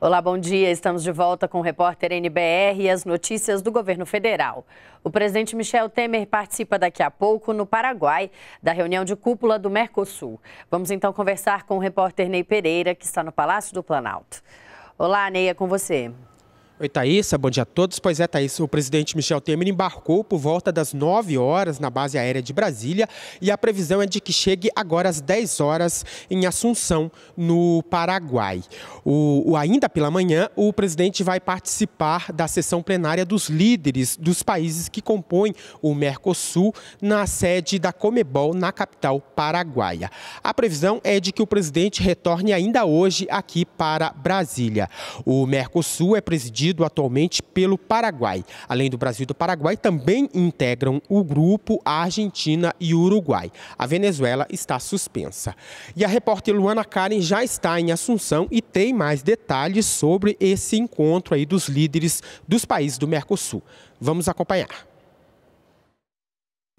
Olá, bom dia. Estamos de volta com o repórter NBR e as notícias do governo federal. O presidente Michel Temer participa daqui a pouco no Paraguai da reunião de cúpula do Mercosul. Vamos então conversar com o repórter Ney Pereira, que está no Palácio do Planalto. Olá, Ney, é com você. Oi, Thaís, bom dia a todos. Pois é, Thaís, o presidente Michel Temer embarcou por volta das 9 horas na base aérea de Brasília e a previsão é de que chegue agora às 10 horas em Assunção, no Paraguai. O, o ainda pela manhã, o presidente vai participar da sessão plenária dos líderes dos países que compõem o Mercosul na sede da Comebol, na capital paraguaia. A previsão é de que o presidente retorne ainda hoje aqui para Brasília. O Mercosul é presidido dirigido atualmente pelo Paraguai. Além do Brasil e do Paraguai, também integram o grupo a Argentina e o Uruguai. A Venezuela está suspensa. E a repórter Luana Karen já está em Assunção e tem mais detalhes sobre esse encontro aí dos líderes dos países do Mercosul. Vamos acompanhar.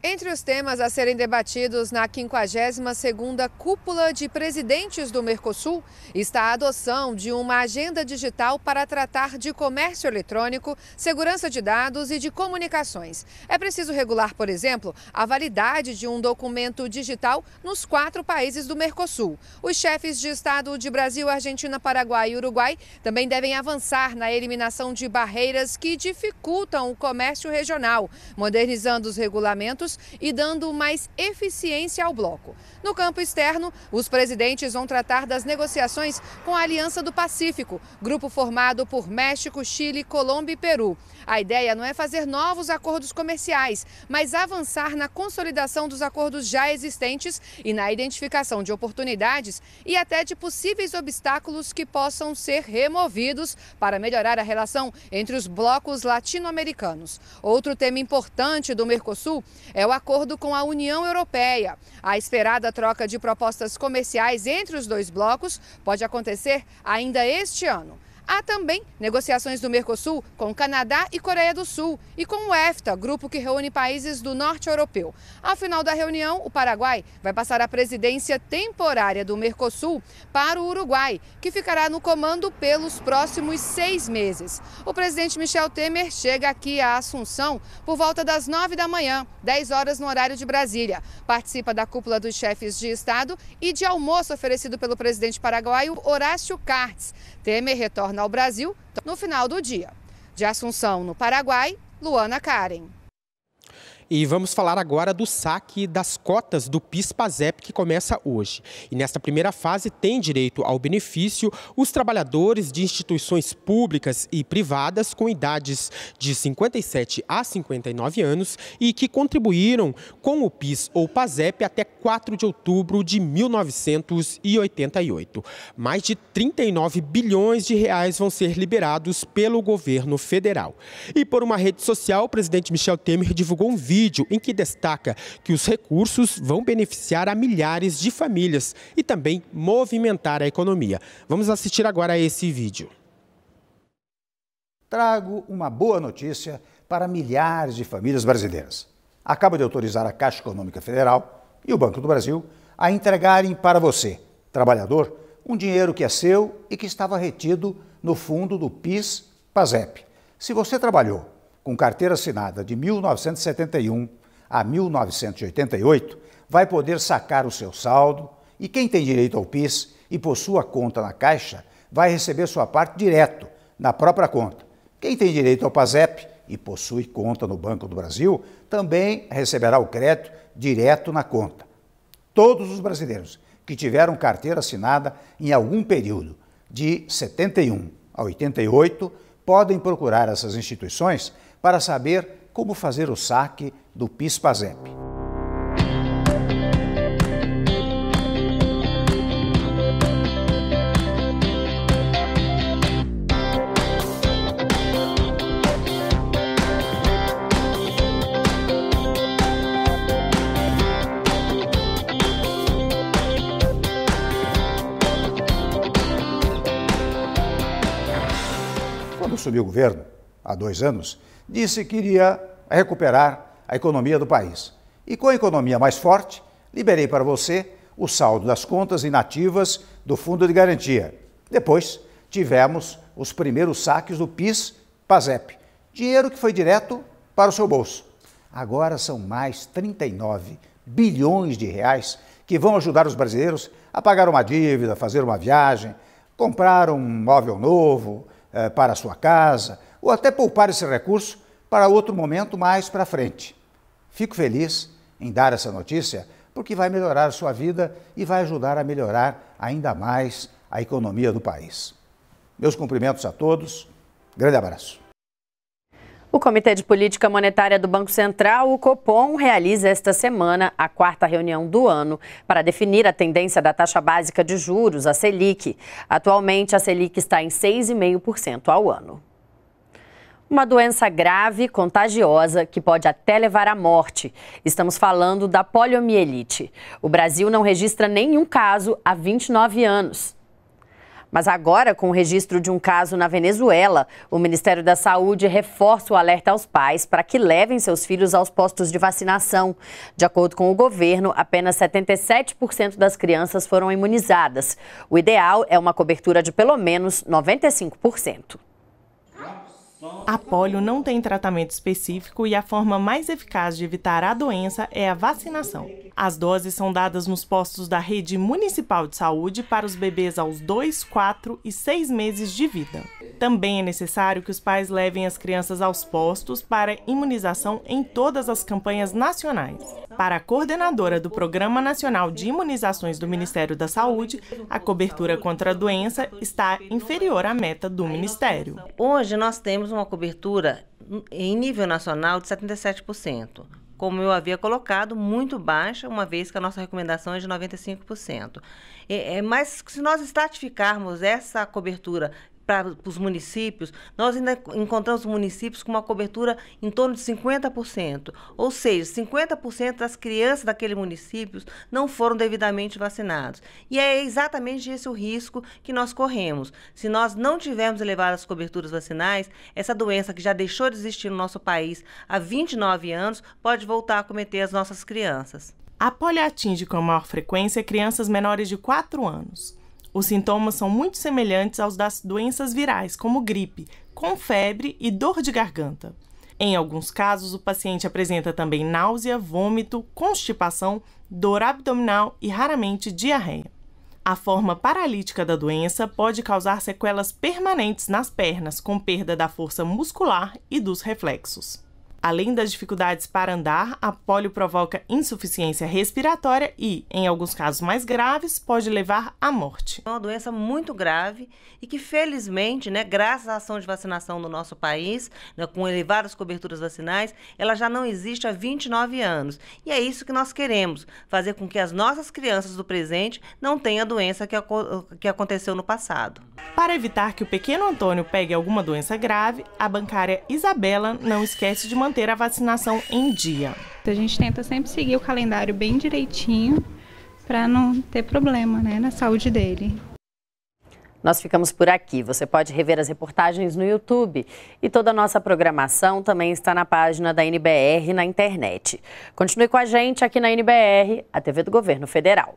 Entre os temas a serem debatidos na 52ª Cúpula de Presidentes do Mercosul está a adoção de uma agenda digital para tratar de comércio eletrônico, segurança de dados e de comunicações. É preciso regular, por exemplo, a validade de um documento digital nos quatro países do Mercosul. Os chefes de Estado de Brasil, Argentina, Paraguai e Uruguai também devem avançar na eliminação de barreiras que dificultam o comércio regional, modernizando os regulamentos e dando mais eficiência ao bloco. No campo externo, os presidentes vão tratar das negociações com a Aliança do Pacífico, grupo formado por México, Chile, Colômbia e Peru. A ideia não é fazer novos acordos comerciais, mas avançar na consolidação dos acordos já existentes e na identificação de oportunidades e até de possíveis obstáculos que possam ser removidos para melhorar a relação entre os blocos latino-americanos. Outro tema importante do Mercosul é o acordo com a União Europeia. A esperada troca de propostas comerciais entre os dois blocos pode acontecer ainda este ano. Há também negociações do Mercosul com Canadá e Coreia do Sul e com o EFTA, grupo que reúne países do norte europeu. Ao final da reunião, o Paraguai vai passar a presidência temporária do Mercosul para o Uruguai, que ficará no comando pelos próximos seis meses. O presidente Michel Temer chega aqui à Assunção por volta das nove da manhã, dez horas no horário de Brasília. Participa da cúpula dos chefes de Estado e de almoço oferecido pelo presidente paraguaio Horácio Cartes. Temer retorna retorna ao Brasil no final do dia. De Assunção, no Paraguai, Luana Karen. E vamos falar agora do saque das cotas do PIS-PASEP que começa hoje. E nesta primeira fase tem direito ao benefício os trabalhadores de instituições públicas e privadas com idades de 57 a 59 anos e que contribuíram com o PIS ou PASEP até 4 de outubro de 1988. Mais de 39 bilhões de reais vão ser liberados pelo governo federal. E por uma rede social, o presidente Michel Temer divulgou um vídeo vídeo em que destaca que os recursos vão beneficiar a milhares de famílias e também movimentar a economia. Vamos assistir agora a esse vídeo. Trago uma boa notícia para milhares de famílias brasileiras. Acaba de autorizar a Caixa Econômica Federal e o Banco do Brasil a entregarem para você, trabalhador, um dinheiro que é seu e que estava retido no fundo do PIS-PASEP. Se você trabalhou com carteira assinada de 1971 a 1988 vai poder sacar o seu saldo e quem tem direito ao PIS e possua conta na Caixa vai receber sua parte direto na própria conta. Quem tem direito ao PASEP e possui conta no Banco do Brasil também receberá o crédito direto na conta. Todos os brasileiros que tiveram carteira assinada em algum período de 71 a 88 podem procurar essas instituições para saber como fazer o saque do PIS-PASEP. Quando assumiu o governo, há dois anos, disse que iria recuperar a economia do país. E com a economia mais forte, liberei para você o saldo das contas inativas do Fundo de Garantia. Depois, tivemos os primeiros saques do PIS-PASEP, dinheiro que foi direto para o seu bolso. Agora são mais 39 bilhões de reais que vão ajudar os brasileiros a pagar uma dívida, fazer uma viagem, comprar um móvel novo eh, para a sua casa, ou até poupar esse recurso para outro momento mais para frente. Fico feliz em dar essa notícia porque vai melhorar a sua vida e vai ajudar a melhorar ainda mais a economia do país. Meus cumprimentos a todos. Grande abraço. O Comitê de Política Monetária do Banco Central, o Copom, realiza esta semana a quarta reunião do ano para definir a tendência da taxa básica de juros, a Selic. Atualmente, a Selic está em 6,5% ao ano uma doença grave, contagiosa, que pode até levar à morte. Estamos falando da poliomielite. O Brasil não registra nenhum caso há 29 anos. Mas agora, com o registro de um caso na Venezuela, o Ministério da Saúde reforça o alerta aos pais para que levem seus filhos aos postos de vacinação. De acordo com o governo, apenas 77% das crianças foram imunizadas. O ideal é uma cobertura de pelo menos 95%. A polio não tem tratamento específico e a forma mais eficaz de evitar a doença é a vacinação. As doses são dadas nos postos da rede municipal de saúde para os bebês aos 2, 4 e 6 meses de vida. Também é necessário que os pais levem as crianças aos postos para imunização em todas as campanhas nacionais. Para a coordenadora do Programa Nacional de Imunizações do Ministério da Saúde, a cobertura contra a doença está inferior à meta do Ministério. Hoje nós temos uma cobertura em nível nacional de 77% como eu havia colocado, muito baixa, uma vez que a nossa recomendação é de 95%. É, é, mas se nós estratificarmos essa cobertura para os municípios, nós ainda encontramos municípios com uma cobertura em torno de 50%. Ou seja, 50% das crianças daquele município não foram devidamente vacinados. E é exatamente esse o risco que nós corremos. Se nós não tivermos elevadas coberturas vacinais, essa doença que já deixou de existir no nosso país há 29 anos pode voltar a cometer as nossas crianças. A polio atinge com maior frequência é crianças menores de 4 anos. Os sintomas são muito semelhantes aos das doenças virais, como gripe, com febre e dor de garganta. Em alguns casos, o paciente apresenta também náusea, vômito, constipação, dor abdominal e raramente diarreia. A forma paralítica da doença pode causar sequelas permanentes nas pernas, com perda da força muscular e dos reflexos. Além das dificuldades para andar, a polio provoca insuficiência respiratória e, em alguns casos mais graves, pode levar à morte. É uma doença muito grave e que, felizmente, né, graças à ação de vacinação no nosso país, né, com elevadas coberturas vacinais, ela já não existe há 29 anos. E é isso que nós queremos, fazer com que as nossas crianças do presente não tenham a doença que, que aconteceu no passado. Para evitar que o pequeno Antônio pegue alguma doença grave, a bancária Isabela não esquece de manter manter a vacinação em dia. Então, a gente tenta sempre seguir o calendário bem direitinho para não ter problema né, na saúde dele. Nós ficamos por aqui. Você pode rever as reportagens no YouTube. E toda a nossa programação também está na página da NBR na internet. Continue com a gente aqui na NBR, a TV do Governo Federal.